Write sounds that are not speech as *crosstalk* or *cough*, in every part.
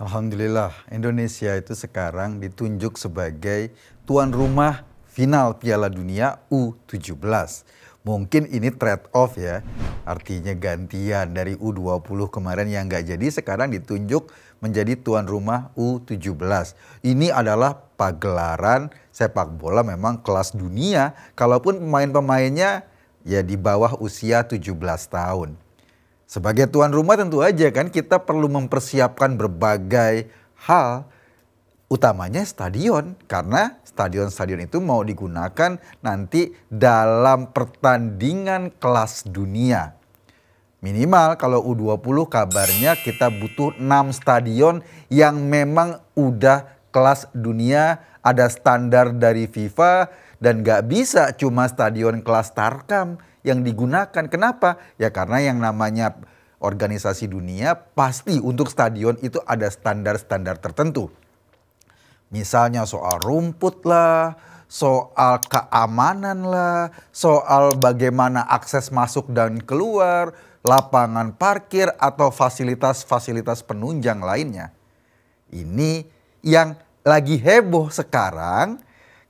Alhamdulillah, Indonesia itu sekarang ditunjuk sebagai tuan rumah final Piala Dunia U17. Mungkin ini trade off ya. Artinya gantian dari U20 kemarin yang nggak jadi sekarang ditunjuk menjadi tuan rumah U17. Ini adalah pagelaran sepak bola memang kelas dunia. Kalaupun pemain-pemainnya ya di bawah usia 17 tahun. Sebagai tuan rumah tentu aja kan kita perlu mempersiapkan berbagai hal utamanya stadion karena stadion-stadion itu mau digunakan nanti dalam pertandingan kelas dunia. Minimal kalau U20 kabarnya kita butuh 6 stadion yang memang udah kelas dunia, ada standar dari FIFA dan gak bisa cuma stadion kelas Tarkam yang digunakan. Kenapa? Ya karena yang namanya organisasi dunia pasti untuk stadion itu ada standar-standar tertentu. Misalnya soal rumput lah, soal keamanan lah, soal bagaimana akses masuk dan keluar, lapangan parkir, atau fasilitas-fasilitas penunjang lainnya. Ini yang lagi heboh sekarang,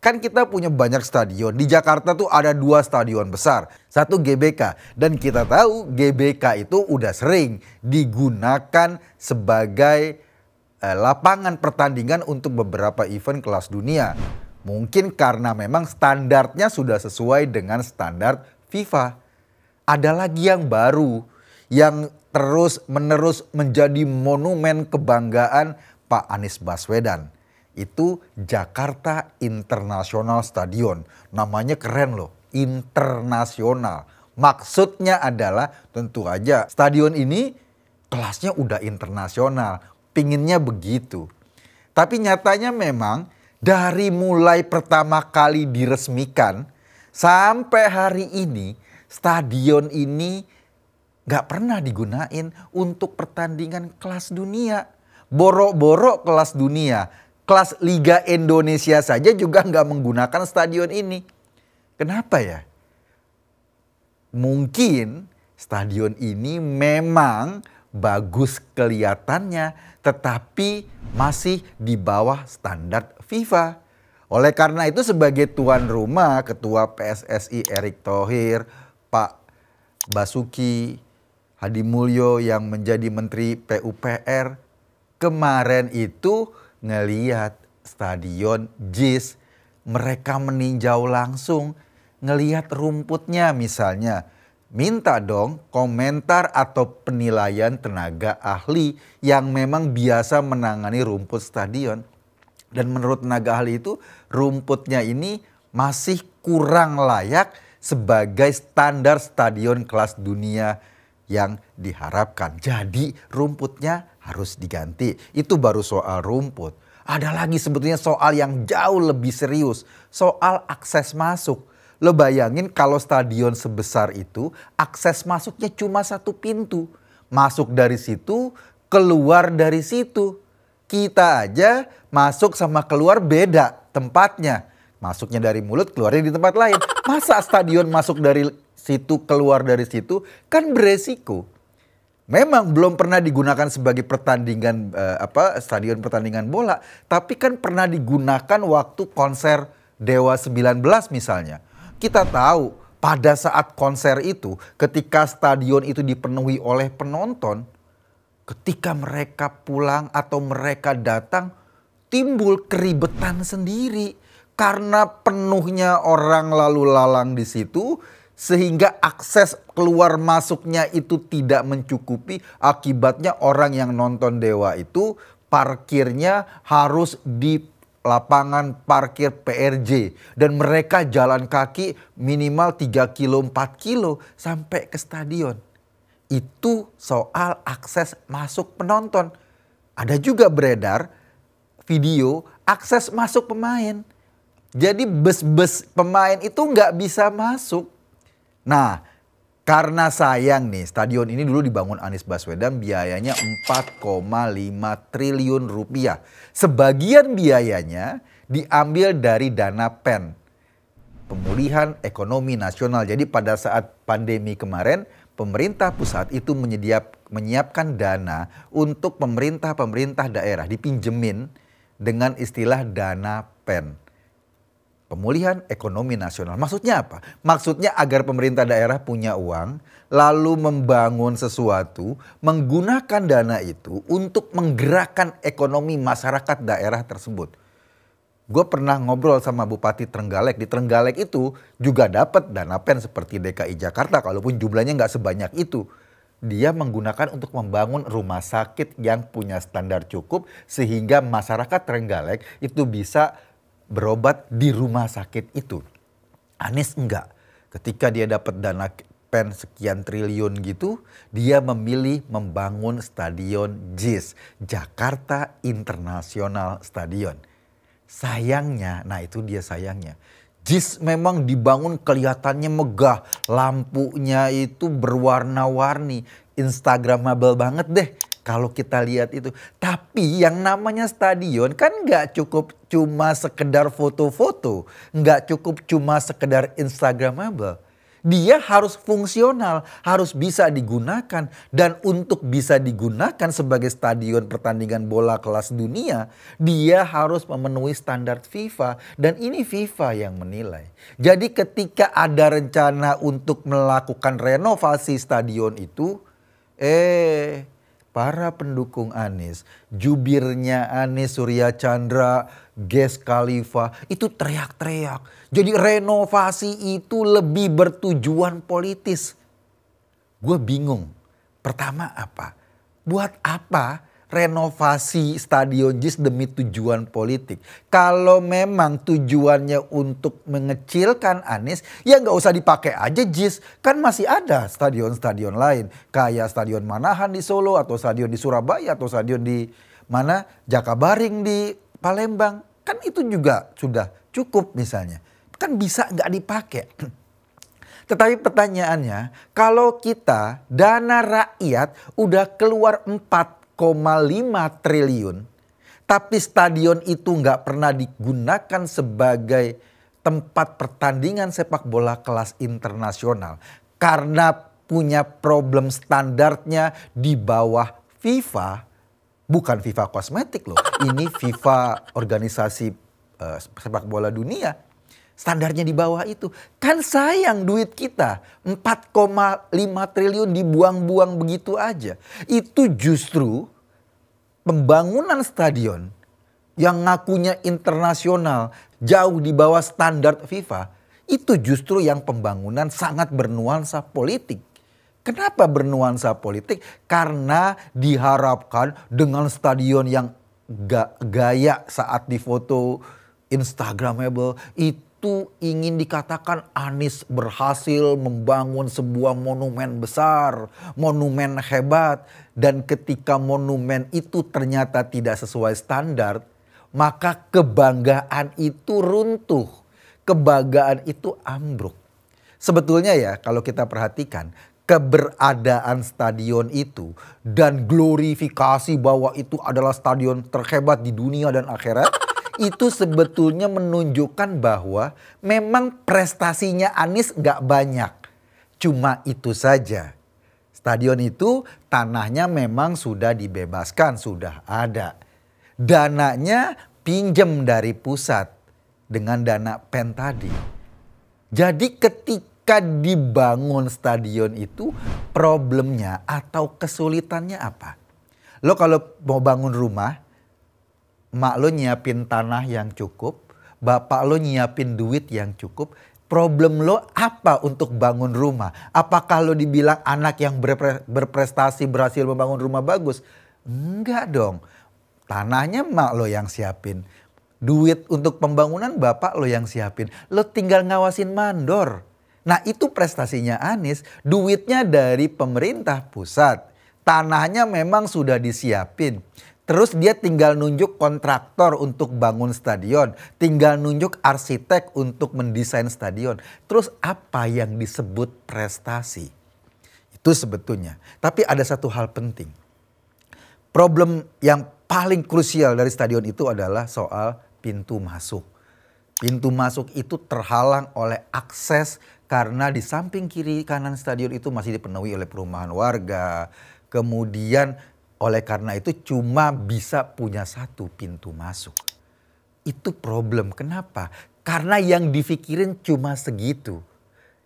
kan kita punya banyak stadion. Di Jakarta tuh ada dua stadion besar, satu GBK. Dan kita tahu GBK itu udah sering digunakan sebagai eh, lapangan pertandingan untuk beberapa event kelas dunia. Mungkin karena memang standarnya sudah sesuai dengan standar FIFA ada lagi yang baru yang terus menerus menjadi monumen kebanggaan Pak Anies Baswedan. Itu Jakarta International Stadion. Namanya keren loh, internasional. Maksudnya adalah tentu aja stadion ini kelasnya udah internasional. Pinginnya begitu. Tapi nyatanya memang dari mulai pertama kali diresmikan sampai hari ini Stadion ini nggak pernah digunain untuk pertandingan kelas dunia. Boro-boro kelas dunia, kelas Liga Indonesia saja juga nggak menggunakan stadion ini. Kenapa ya? Mungkin stadion ini memang bagus kelihatannya, tetapi masih di bawah standar FIFA. Oleh karena itu sebagai tuan rumah, ketua PSSI Erick Thohir, Pak Basuki Hadi Mulyo yang menjadi Menteri PUPR kemarin itu ngeliat stadion JIS mereka meninjau langsung ngeliat rumputnya misalnya minta dong komentar atau penilaian tenaga ahli yang memang biasa menangani rumput stadion dan menurut tenaga ahli itu rumputnya ini masih kurang layak sebagai standar stadion kelas dunia yang diharapkan. Jadi rumputnya harus diganti. Itu baru soal rumput. Ada lagi sebetulnya soal yang jauh lebih serius, soal akses masuk. Lo bayangin kalau stadion sebesar itu akses masuknya cuma satu pintu. Masuk dari situ, keluar dari situ. Kita aja masuk sama keluar beda tempatnya. Masuknya dari mulut, keluarnya di tempat lain. Masa stadion masuk dari situ, keluar dari situ, kan beresiko. Memang belum pernah digunakan sebagai pertandingan eh, apa stadion pertandingan bola, tapi kan pernah digunakan waktu konser Dewa 19 misalnya. Kita tahu pada saat konser itu ketika stadion itu dipenuhi oleh penonton, ketika mereka pulang atau mereka datang timbul keribetan sendiri karena penuhnya orang lalu lalang di situ sehingga akses keluar masuknya itu tidak mencukupi akibatnya orang yang nonton Dewa itu parkirnya harus di lapangan parkir PRJ dan mereka jalan kaki minimal 3 kilo 4 kilo sampai ke stadion. Itu soal akses masuk penonton. Ada juga beredar video akses masuk pemain jadi bus-bus pemain itu nggak bisa masuk. Nah, karena sayang nih, stadion ini dulu dibangun Anies Baswedan biayanya 4,5 triliun rupiah. Sebagian biayanya diambil dari dana PEN, pemulihan ekonomi nasional. Jadi pada saat pandemi kemarin, pemerintah pusat itu menyediap, menyiapkan dana untuk pemerintah-pemerintah daerah dipinjemin dengan istilah dana PEN pemulihan ekonomi nasional. Maksudnya apa? Maksudnya agar pemerintah daerah punya uang, lalu membangun sesuatu, menggunakan dana itu untuk menggerakkan ekonomi masyarakat daerah tersebut. Gue pernah ngobrol sama Bupati Trenggalek. Di Trenggalek itu juga dapat dana pen seperti DKI Jakarta, kalaupun jumlahnya nggak sebanyak itu dia menggunakan untuk membangun rumah sakit yang punya standar cukup sehingga masyarakat Trenggalek itu bisa berobat di rumah sakit itu. Anies enggak. Ketika dia dapat dana pen sekian triliun gitu, dia memilih membangun stadion JIS, Jakarta International Stadion. Sayangnya, nah itu dia sayangnya. JIS memang dibangun kelihatannya megah, lampunya itu berwarna-warni, instagramable banget deh kalau kita lihat itu, tapi yang namanya stadion kan nggak cukup cuma sekedar foto-foto, nggak cukup cuma sekedar instagramable. Dia harus fungsional, harus bisa digunakan dan untuk bisa digunakan sebagai stadion pertandingan bola kelas dunia, dia harus memenuhi standar FIFA dan ini FIFA yang menilai. Jadi ketika ada rencana untuk melakukan renovasi stadion itu, eh para pendukung Anies, jubirnya Anies Surya Chandra, Ges Khalifa, itu teriak-teriak. Jadi renovasi itu lebih bertujuan politis. Gue bingung. Pertama apa? Buat apa renovasi stadion JIS demi tujuan politik. Kalau memang tujuannya untuk mengecilkan Anies, ya nggak usah dipakai aja JIS. Kan masih ada stadion-stadion lain. Kayak stadion Manahan di Solo, atau stadion di Surabaya, atau stadion di mana Jakabaring di Palembang. Kan itu juga sudah cukup misalnya. Kan bisa nggak dipakai. *clears throat* Tetapi pertanyaannya, kalau kita dana rakyat udah keluar 4 triliun, tapi stadion itu nggak pernah digunakan sebagai tempat pertandingan sepak bola kelas internasional karena punya problem standarnya di bawah FIFA, bukan FIFA kosmetik loh. Ini FIFA organisasi uh, sepak bola dunia standarnya di bawah itu. Kan sayang duit kita 4,5 triliun dibuang-buang begitu aja. Itu justru pembangunan stadion yang ngakunya internasional jauh di bawah standar FIFA itu justru yang pembangunan sangat bernuansa politik. Kenapa bernuansa politik? Karena diharapkan dengan stadion yang ga gaya saat difoto Instagramable itu itu ingin dikatakan Anies berhasil membangun sebuah monumen besar, monumen hebat, dan ketika monumen itu ternyata tidak sesuai standar, maka kebanggaan itu runtuh, kebanggaan itu ambruk. Sebetulnya ya kalau kita perhatikan keberadaan stadion itu dan glorifikasi bahwa itu adalah stadion terhebat di dunia dan akhirat itu sebetulnya menunjukkan bahwa memang prestasinya Anies nggak banyak. Cuma itu saja. Stadion itu tanahnya memang sudah dibebaskan, sudah ada. Dananya pinjem dari pusat dengan dana PEN tadi. Jadi ketika dibangun stadion itu problemnya atau kesulitannya apa? Lo kalau mau bangun rumah, mak lo nyiapin tanah yang cukup, bapak lo nyiapin duit yang cukup, problem lo apa untuk bangun rumah? Apakah lo dibilang anak yang berpre berprestasi berhasil membangun rumah bagus? Enggak dong. Tanahnya mak lo yang siapin. Duit untuk pembangunan bapak lo yang siapin. Lo tinggal ngawasin mandor. Nah itu prestasinya Anies. Duitnya dari pemerintah pusat. Tanahnya memang sudah disiapin. Terus dia tinggal nunjuk kontraktor untuk bangun stadion, tinggal nunjuk arsitek untuk mendesain stadion. Terus apa yang disebut prestasi? Itu sebetulnya. Tapi ada satu hal penting. Problem yang paling krusial dari stadion itu adalah soal pintu masuk. Pintu masuk itu terhalang oleh akses karena di samping kiri kanan stadion itu masih dipenuhi oleh perumahan warga. Kemudian oleh karena itu cuma bisa punya satu pintu masuk. Itu problem. Kenapa? Karena yang difikirin cuma segitu.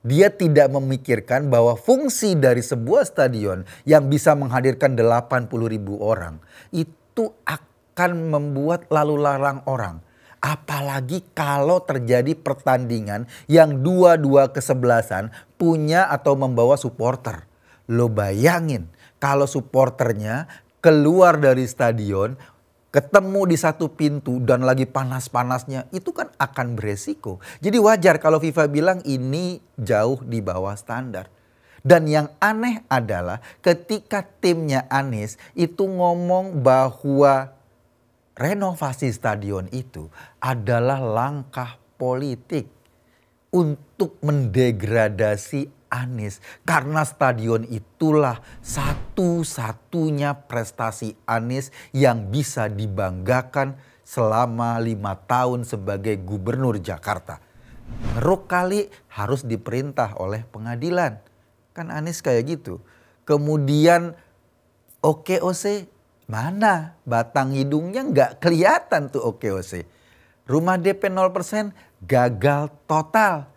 Dia tidak memikirkan bahwa fungsi dari sebuah stadion yang bisa menghadirkan 80 ribu orang itu akan membuat lalu larang orang. Apalagi kalau terjadi pertandingan yang dua-dua kesebelasan punya atau membawa supporter. Lo bayangin kalau supporternya keluar dari stadion ketemu di satu pintu dan lagi panas-panasnya itu kan akan beresiko. Jadi wajar kalau FIFA bilang ini jauh di bawah standar. Dan yang aneh adalah ketika timnya Anies itu ngomong bahwa renovasi stadion itu adalah langkah politik untuk mendegradasi Anies karena stadion itulah satu-satunya prestasi Anies yang bisa dibanggakan selama lima tahun sebagai gubernur Jakarta. Ngeruk kali harus diperintah oleh pengadilan. Kan Anies kayak gitu. Kemudian oke OKOC mana batang hidungnya nggak kelihatan tuh OKOC. Rumah DP 0% gagal total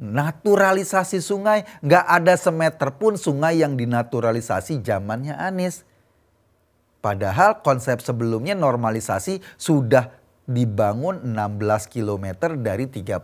naturalisasi sungai. Nggak ada semeter pun sungai yang dinaturalisasi zamannya Anies. Padahal konsep sebelumnya normalisasi sudah dibangun 16 km dari 31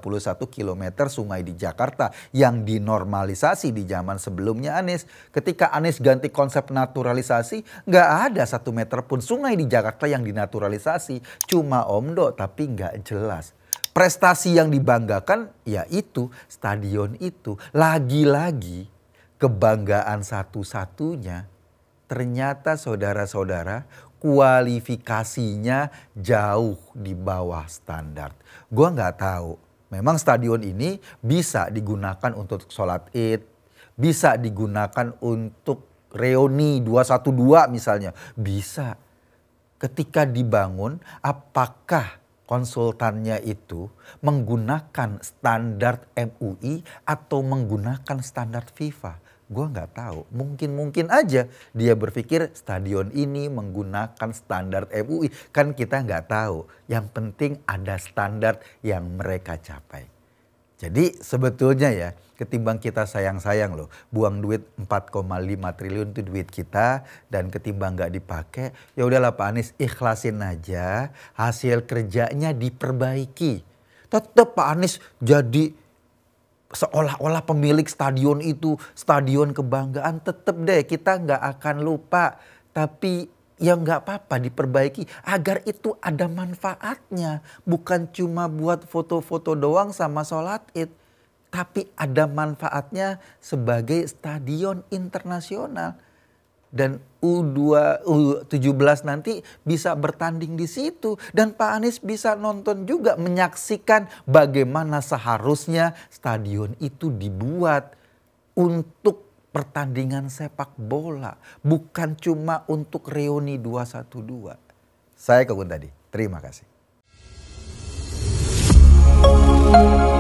km sungai di Jakarta yang dinormalisasi di zaman sebelumnya Anies. Ketika Anies ganti konsep naturalisasi, nggak ada satu meter pun sungai di Jakarta yang dinaturalisasi. Cuma omdo tapi nggak jelas prestasi yang dibanggakan yaitu stadion itu. Lagi-lagi kebanggaan satu-satunya ternyata saudara-saudara kualifikasinya jauh di bawah standar. Gua nggak tahu. Memang stadion ini bisa digunakan untuk sholat id, bisa digunakan untuk reuni 212 misalnya. Bisa. Ketika dibangun, apakah konsultannya itu menggunakan standar MUI atau menggunakan standar FIFA. Gue nggak tahu. Mungkin-mungkin aja dia berpikir stadion ini menggunakan standar MUI. Kan kita nggak tahu. Yang penting ada standar yang mereka capai. Jadi sebetulnya ya, ketimbang kita sayang-sayang loh, buang duit 4,5 triliun itu duit kita dan ketimbang nggak dipakai, ya udahlah Pak Anies ikhlasin aja, hasil kerjanya diperbaiki. Tetap Pak Anies jadi seolah-olah pemilik stadion itu, stadion kebanggaan tetap deh kita nggak akan lupa. Tapi ya nggak apa-apa diperbaiki agar itu ada manfaatnya bukan cuma buat foto-foto doang sama sholat id tapi ada manfaatnya sebagai stadion internasional dan U2 U17 nanti bisa bertanding di situ dan Pak Anies bisa nonton juga menyaksikan bagaimana seharusnya stadion itu dibuat untuk pertandingan sepak bola, bukan cuma untuk reuni 212. Saya kebun tadi. Terima kasih.